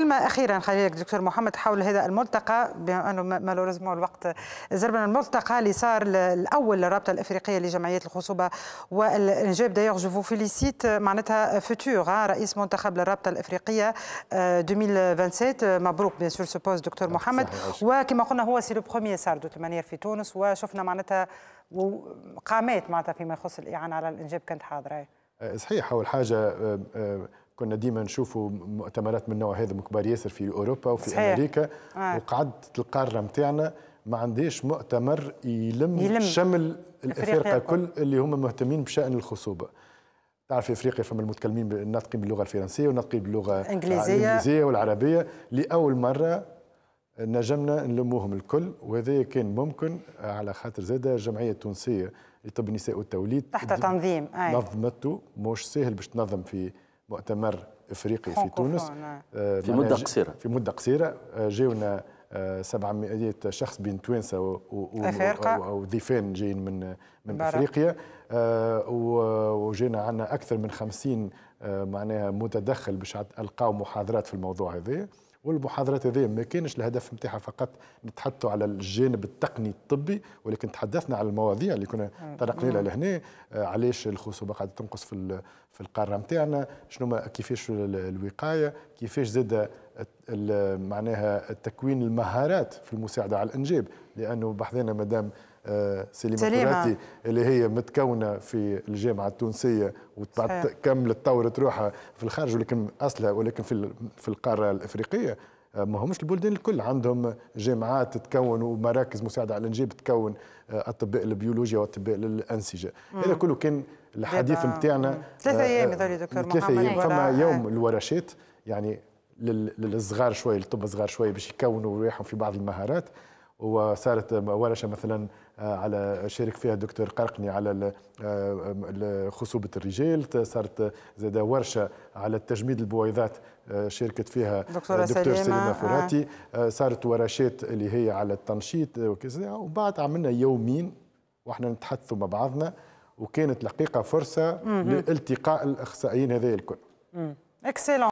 كلمة أخيرا خليك دكتور محمد حول هذا الملتقى بما أنه ما لو لازمه الوقت زربنا الملتقى اللي صار الأول للرابطة الأفريقية لجمعية الخصوبة والإنجاب دايوغ جو فو فيليسيت معناتها فوتور رئيس منتخب للرابطة الأفريقية 2027 آه، آه، مبروك بيان سور سو دكتور محمد وكما قلنا هو سي لو بروميي صار دو في تونس وشفنا معناتها وقامات معناتها فيما يخص الإعانة على الإنجاب كانت حاضرة آه، صحيح أول حاجة كنا ديما نشوفوا مؤتمرات من نوع هذا مكبر ياسر في اوروبا وفي صحيح. امريكا آه. وقعدت القاره نتاعنا ما عنديش مؤتمر يلم, يلم. شمل الافارقه كل اللي هما مهتمين بشان الخصوبه تعرف في افريقيا فما المتكلمين الناطقين باللغه الفرنسيه والناطقين باللغه الانجليزيه الانجليزيه والعربيه لاول مره نجمنا نلموهم الكل وهذا كان ممكن على خاطر زاده الجمعيه التونسيه لطب النساء والتوليد تحت تنظيم آه. نظمته مش سهل باش تنظم في مؤتمر افريقي في تونس نعم. آه، في مده قصيره في مده قصيره آه، جاونا 700 آه، شخص بين توانسه وضيفان جايين من من برا. افريقيا وجينا عندنا اكثر من 50 معناها متدخل باش القاو محاضرات في الموضوع هذا والمحاضرات هذه ما كانش الهدف نتاعها فقط نتحدثوا على الجانب التقني الطبي ولكن تحدثنا على المواضيع اللي كنا طرقنا لها لهنا آه، علاش الخصوبه قاعده تنقص في في القاره نتاعنا شنو كيفاش الوقايه كيفاش زاد معناها تكوين المهارات في المساعده على الانجاب لانه بحذانا مدام آه، سليمة, سليمة اللي هي متكونة في الجامعة التونسية وبعد كملت طورت روحها في الخارج ولكن أصلها ولكن في في القارة الإفريقية آه، ما همش البلدان الكل عندهم جامعات تتكون ومراكز مساعدة على الإنجاب تكون آه، أطباء البيولوجيا وأطباء الأنسجة هذا كله كان الحديث نتاعنا ثلاثة أيام يا دكتور محمد ثلاثة أيام فما يوم الورشات يعني للصغار شوية للطب صغار شوية باش يكونوا رواحهم في بعض المهارات وصارت ورشه مثلا آه، على شارك فيها الدكتور قرقني على آه، خصوبة الرجال صارت زاد ورشة على تجميد البويضات آه، شاركت فيها دكتورة دكتور سليمة فراتي صارت ورشات اللي هي على التنشيط وكذا وبعد عملنا يومين واحنا نتحدثوا مع بعضنا وكانت الحقيقة فرصة لالتقاء الأخصائيين هذا الكل. اكسلون